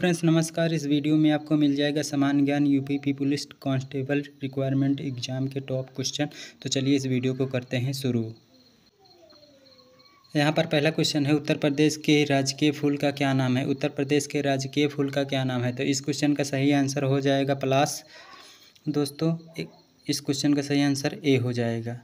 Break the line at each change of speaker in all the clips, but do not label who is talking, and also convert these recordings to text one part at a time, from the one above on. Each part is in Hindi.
फ्रेंड्स नमस्कार इस वीडियो में आपको मिल जाएगा समान ज्ञान P police constable requirement exam के टॉप क्वेश्चन तो चलिए इस वीडियो को करते हैं शुरू यहाँ पर पहला क्वेश्चन है उत्तर प्रदेश के राजकीय फूल का क्या नाम है उत्तर प्रदेश के राजकीय फूल का क्या नाम है तो इस क्वेश्चन का सही आंसर हो जाएगा प्लास दोस्तों इस क्वेश्चन का सही आंसर ए हो जाएगा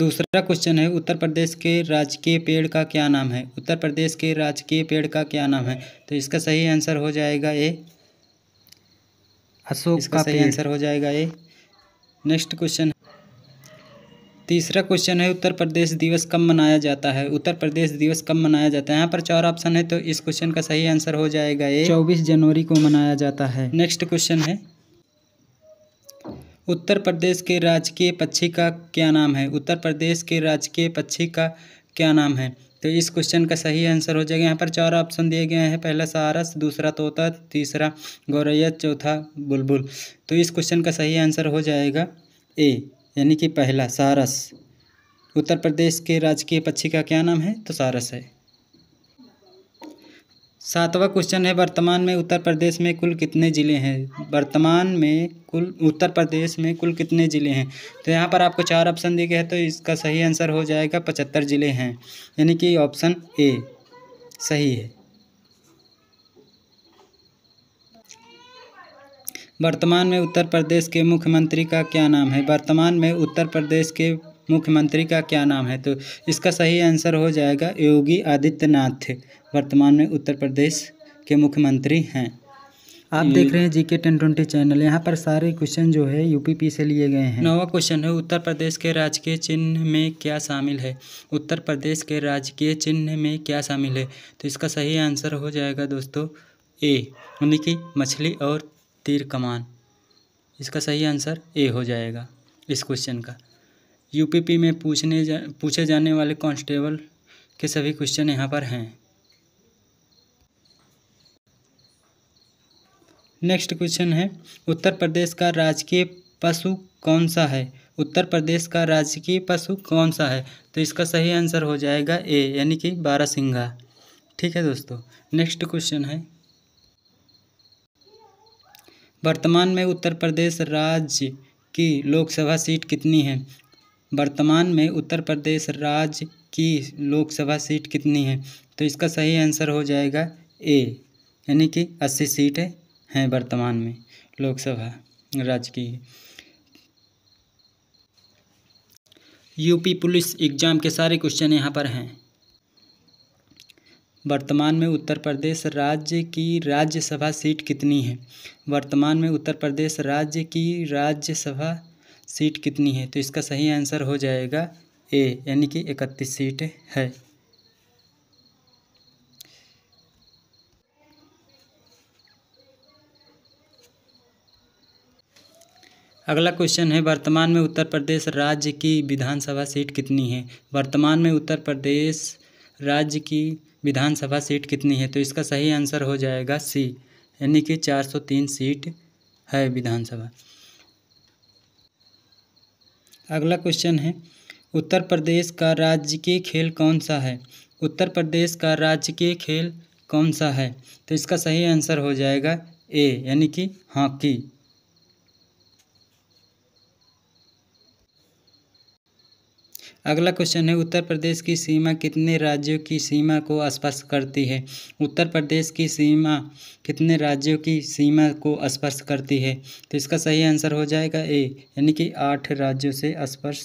दूसरा क्वेश्चन है उत्तर प्रदेश के राजकीय पेड़ का क्या नाम है उत्तर प्रदेश के राजकीय पेड़ का क्या नाम है तो इसका सही आंसर हो जाएगा ए अशोक इसका सही आंसर हो जाएगा ए नेक्स्ट क्वेश्चन तीसरा क्वेश्चन है उत्तर प्रदेश दिवस कब मनाया जाता है उत्तर प्रदेश दिवस कब मनाया जाता है यहाँ पर चार ऑप्शन है तो इस क्वेश्चन का सही आंसर हो जाएगा ए चौबीस जनवरी को मनाया जाता है नेक्स्ट क्वेश्चन है उत्तर प्रदेश के राजकीय पक्षी का क्या नाम है उत्तर प्रदेश के राजकीय पक्षी का क्या नाम है तो इस क्वेश्चन का सही आंसर हो जाएगा यहाँ पर चार ऑप्शन दिए गए हैं पहला सारस दूसरा तोता तीसरा गौरैया चौथा बुलबुल तो इस क्वेश्चन का सही आंसर हो जाएगा ए यानी कि पहला सारस उत्तर प्रदेश के राजकीय पक्षी का क्या नाम है तो सारस है सातवां क्वेश्चन है वर्तमान में उत्तर प्रदेश में कुल कितने ज़िले हैं वर्तमान में कुल उत्तर प्रदेश में कुल कितने ज़िले हैं तो यहाँ पर आपको चार ऑप्शन दिए गए हैं तो इसका सही आंसर हो जाएगा पचहत्तर ज़िले हैं यानी कि ऑप्शन ए सही है वर्तमान में उत्तर प्रदेश के मुख्यमंत्री का क्या नाम है वर्तमान में उत्तर प्रदेश के मुख्यमंत्री का क्या नाम है तो इसका सही आंसर हो जाएगा योगी आदित्यनाथ वर्तमान में उत्तर प्रदेश के मुख्यमंत्री हैं आप देख रहे हैं जी के टेन ट्वेंटी चैनल यहाँ पर सारे क्वेश्चन जो है यूपीपी से लिए गए हैं नवा क्वेश्चन है उत्तर प्रदेश के राजकीय चिन्ह में क्या शामिल है उत्तर प्रदेश के राजकीय चिन्ह में क्या शामिल है तो इसका सही आंसर हो जाएगा दोस्तों ए यानी कि मछली और तीर कमान इसका सही आंसर ए हो जाएगा इस क्वेश्चन का यूपीपी में पूछने जा पूछे जाने वाले कांस्टेबल के सभी क्वेश्चन यहाँ पर हैं नेक्स्ट क्वेश्चन है उत्तर प्रदेश का राजकीय पशु कौन सा है उत्तर प्रदेश का राजकीय पशु कौन सा है तो इसका सही आंसर हो जाएगा ए यानी कि सिंघा ठीक है दोस्तों नेक्स्ट क्वेश्चन है वर्तमान में उत्तर प्रदेश राज्य की लोकसभा सीट कितनी है वर्तमान में उत्तर प्रदेश राज्य की लोकसभा सीट कितनी है तो इसका सही आंसर हो जाएगा ए यानी कि अस्सी सीटें हैं वर्तमान में लोकसभा राज्य की यूपी पुलिस एग्जाम के सारे क्वेश्चन यहाँ पर हैं वर्तमान में उत्तर प्रदेश राज्य की राज्यसभा सीट कितनी है वर्तमान में उत्तर प्रदेश राज्य की राज्यसभा सीट कितनी है तो इसका सही आंसर हो जाएगा ए यानी कि इकतीस सीट है अगला क्वेश्चन है वर्तमान में उत्तर प्रदेश राज्य की विधानसभा सीट कितनी है वर्तमान में उत्तर प्रदेश राज्य की विधानसभा सीट कितनी है तो इसका सही आंसर हो जाएगा सी यानी कि 403 सीट है विधानसभा अगला क्वेश्चन है उत्तर प्रदेश का राज्य के खेल कौन सा है उत्तर प्रदेश का राज्य के खेल कौन सा है तो इसका सही आंसर हो जाएगा ए यानी कि हॉकी अगला क्वेश्चन है उत्तर प्रदेश की सीमा कितने राज्यों की सीमा को स्पर्श करती है उत्तर प्रदेश की सीमा कितने राज्यों की सीमा को स्पर्श करती है तो इसका सही आंसर हो जाएगा ए यानी कि आठ राज्यों से स्पर्श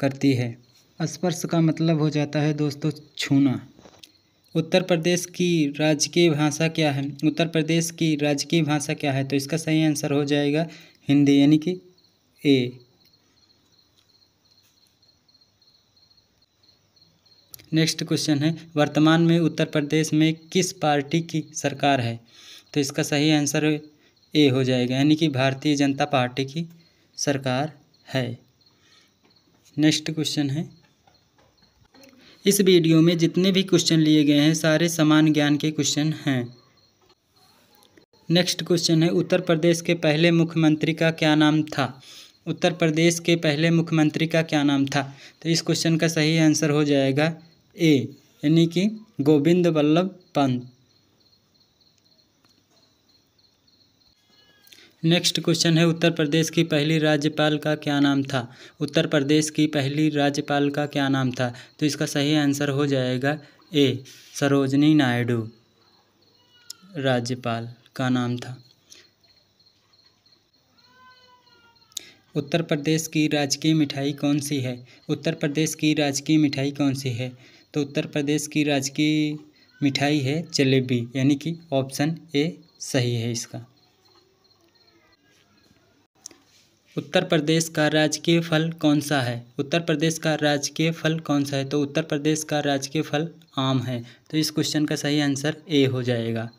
करती है स्पर्श का मतलब हो जाता है दोस्तों छूना उत्तर प्रदेश की राजकीय भाषा क्या है उत्तर प्रदेश की राजकीय भाषा क्या है तो इसका सही आंसर हो जाएगा हिंदी यानी कि ए नेक्स्ट क्वेश्चन है वर्तमान में उत्तर प्रदेश में किस पार्टी की सरकार है तो इसका सही आंसर ए हो जाएगा यानी कि भारतीय जनता पार्टी की सरकार है नेक्स्ट क्वेश्चन है इस वीडियो में जितने भी क्वेश्चन लिए गए हैं सारे समान ज्ञान के क्वेश्चन हैं नेक्स्ट क्वेश्चन है उत्तर प्रदेश के पहले मुख्यमंत्री का क्या नाम था उत्तर प्रदेश के पहले मुख्यमंत्री का क्या नाम था तो इस क्वेश्चन का सही आंसर हो जाएगा ए यानी कि गोविंद वल्लभ पंत नेक्स्ट क्वेश्चन है उत्तर प्रदेश की पहली राज्यपाल का क्या नाम था उत्तर प्रदेश की पहली राज्यपाल का क्या नाम था तो इसका सही आंसर हो जाएगा ए सरोजनी नायडू राज्यपाल का नाम था उत्तर प्रदेश की राजकीय मिठाई कौन सी है उत्तर प्रदेश की राजकीय मिठाई कौन सी है तो उत्तर प्रदेश की राजकीय मिठाई है जलेबी यानी कि ऑप्शन ए सही है इसका उत्तर प्रदेश का राजकीय फल कौन सा है उत्तर प्रदेश का राजकीय फल कौन सा है तो उत्तर प्रदेश का राजकीय फल आम है तो इस क्वेश्चन का सही आंसर ए हो जाएगा